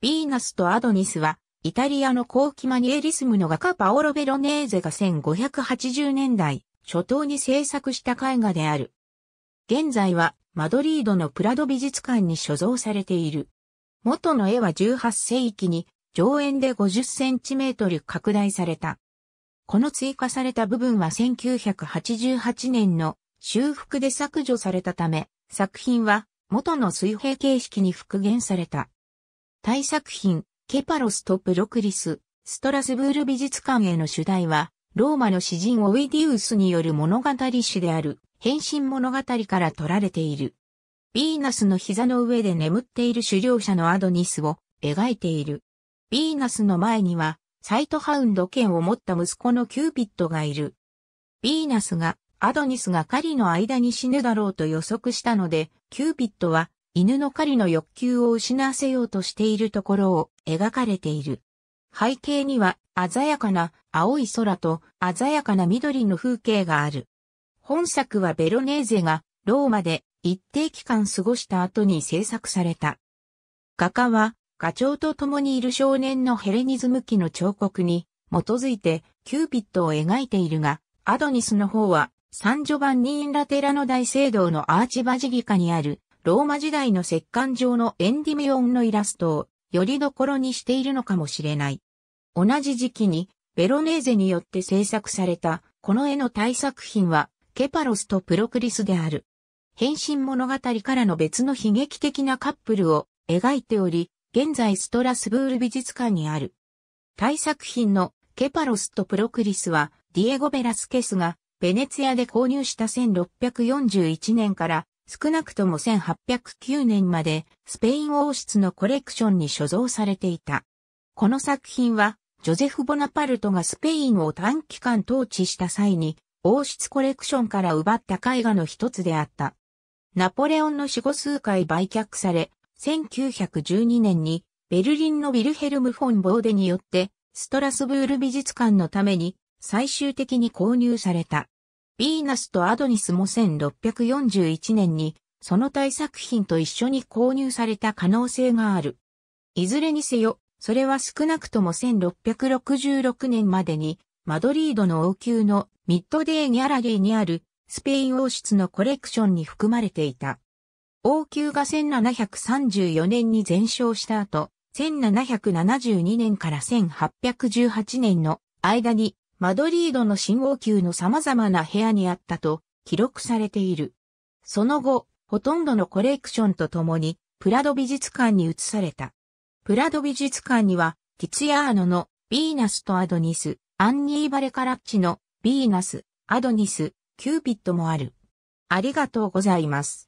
ヴィーナスとアドニスは、イタリアの後期マニエリスムの画家パオロ・ベロネーゼが1580年代初頭に制作した絵画である。現在はマドリードのプラド美術館に所蔵されている。元の絵は18世紀に上演で50センチメートル拡大された。この追加された部分は1988年の修復で削除されたため、作品は元の水平形式に復元された。大作品、ケパロスとプロクリス、ストラスブール美術館への主題は、ローマの詩人オイディウスによる物語詩である、変身物語から取られている。ヴィーナスの膝の上で眠っている狩猟者のアドニスを描いている。ヴィーナスの前には、サイトハウンド剣を持った息子のキューピッドがいる。ヴィーナスが、アドニスが狩りの間に死ぬだろうと予測したので、キューピッドは犬の狩りの欲求を失わせようとしているところを描かれている。背景には鮮やかな青い空と鮮やかな緑の風景がある。本作はベロネーゼがローマで一定期間過ごした後に制作された。画家は画長と共にいる少年のヘレニズム期の彫刻に基づいてキューピッドを描いているが、アドニスの方はサンジョバンニーンラテラの大聖堂のアーチバジリカにあるローマ時代の石棺状のエンディミオンのイラストを、よりどころにしているのかもしれない。同じ時期に、ベロネーゼによって制作された、この絵の大作品は、ケパロスとプロクリスである。変身物語からの別の悲劇的なカップルを描いており、現在ストラスブール美術館にある。大作品のケパロスとプロクリスは、ディエゴ・ベラスケスが、ベネツィアで購入した1641年から少なくとも1809年までスペイン王室のコレクションに所蔵されていた。この作品は、ジョゼフ・ボナパルトがスペインを短期間統治した際に、王室コレクションから奪った絵画の一つであった。ナポレオンの死後数回売却され、1912年にベルリンのィルヘルム・フォン・ボーデによって、ストラスブール美術館のために最終的に購入された。ヴィーナスとアドニスも1641年に、その対作品と一緒に購入された可能性がある。いずれにせよ、それは少なくとも1666年までに、マドリードの王宮のミッドデーギャラリーにあるスペイン王室のコレクションに含まれていた。王宮が1734年に全焼した後、1772年から1818年の間にマドリードの信号級の様々な部屋にあったと記録されている。その後、ほとんどのコレクションとともに、プラド美術館に移された。プラド美術館には、ティツヤーノのヴィーナスとアドニス、アンニーバレカラッチのヴィーナス、アドニス、キューピッドもある。ありがとうございます。